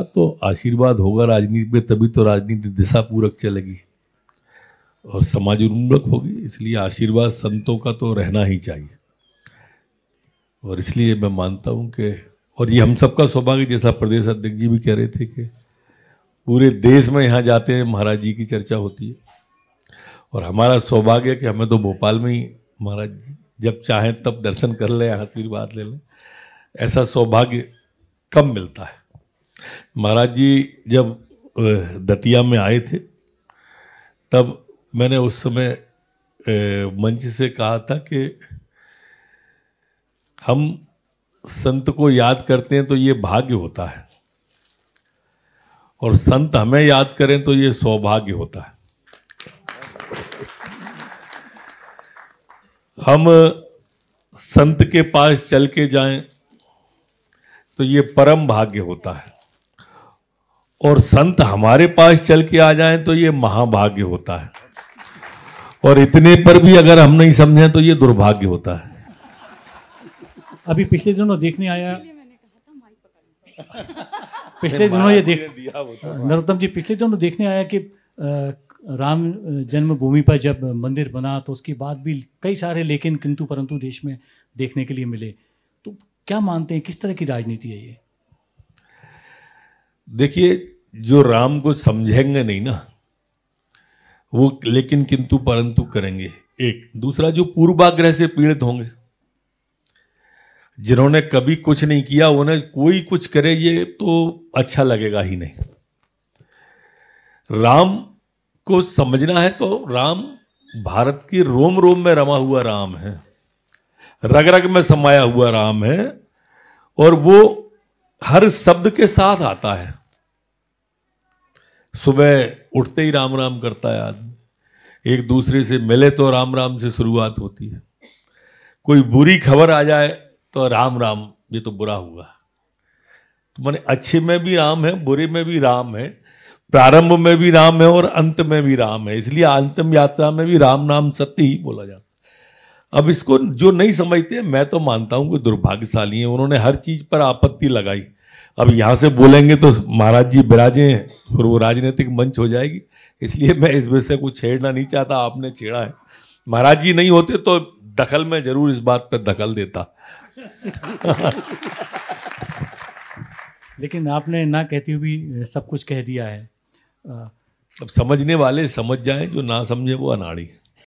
तो आशीर्वाद होगा राजनीति में तभी तो राजनीति दिशा पूरक चलेगी और समाज उन्मुख होगी इसलिए आशीर्वाद संतों का तो रहना ही चाहिए और इसलिए मैं मानता हूँ कि और ये हम सबका सौभाग्य जैसा प्रदेश अध्यक्ष जी भी कह रहे थे कि पूरे देश में यहाँ जाते हैं महाराज जी की चर्चा होती है और हमारा सौभाग्य कि हमें तो भोपाल में ही महाराज जी जब चाहें तब दर्शन कर लें आशीर्वाद ले लें ऐसा सौभाग्य कम मिलता है महाराज जी जब दतिया में आए थे तब मैंने उस समय मंच से कहा था कि हम संत को याद करते हैं तो ये भाग्य होता है और संत हमें याद करें तो ये सौभाग्य होता है हम संत के पास चल के जाएं तो ये परम भाग्य होता है और संत हमारे पास चल के आ जाएं तो ये महाभाग्य होता है और इतने पर भी अगर हम नहीं समझे तो ये दुर्भाग्य होता है अभी पिछले दिनों देखने आया पिछले दिनों ये देख तो नरोत्तम जी पिछले दिनों देखने आया कि राम जन्मभूमि पर जब मंदिर बना तो उसके बाद भी कई सारे लेकिन किंतु परंतु देश में देखने के लिए मिले तो क्या मानते हैं किस तरह की राजनीति है ये देखिए जो राम को समझेंगे नहीं ना वो लेकिन किंतु परंतु करेंगे एक दूसरा जो पूर्वाग्रह से पीड़ित होंगे जिन्होंने कभी कुछ नहीं किया उन्हें कोई कुछ करे ये तो अच्छा लगेगा ही नहीं राम को समझना है तो राम भारत की रोम रोम में रमा हुआ राम है रग रग में समाया हुआ राम है और वो हर शब्द के साथ आता है सुबह उठते ही राम राम करता है आदमी एक दूसरे से मिले तो राम राम से शुरुआत होती है कोई बुरी खबर आ जाए तो राम राम ये तो बुरा हुआ तो मैंने अच्छे में भी राम है बुरे में भी राम है प्रारंभ में भी राम है और अंत में भी राम है इसलिए अंतिम यात्रा में भी राम नाम सत्य ही बोला जाता अब इसको जो नहीं समझते मैं तो मानता हूं कि दुर्भाग्यशाली है उन्होंने हर चीज पर आपत्ति लगाई अब यहाँ से बोलेंगे तो महाराज जी बिराजे फिर वो राजनीतिक मंच हो जाएगी इसलिए मैं इस विषय को छेड़ना नहीं चाहता आपने छेड़ा है महाराज जी नहीं होते तो दखल में जरूर इस बात पर दखल देता लेकिन आपने ना कहती हुई भी सब कुछ कह दिया है अब समझने वाले समझ जाएं जो ना समझे वो अनाड़ी है